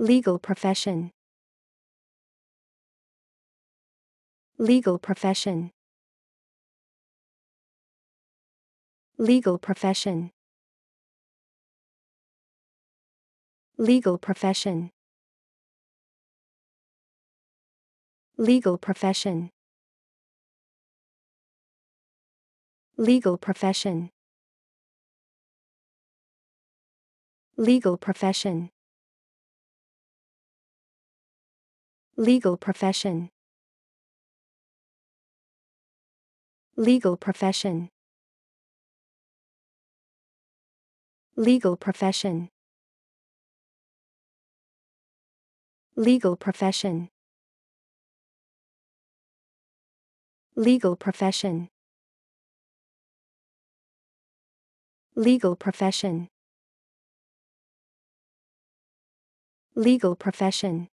Legal profession. Legal profession. Legal profession. Legal profession. Legal profession. Legal profession. Legal profession. Legal profession. Legal profession. Legal profession. Legal profession. Legal profession. Legal profession. Legal profession.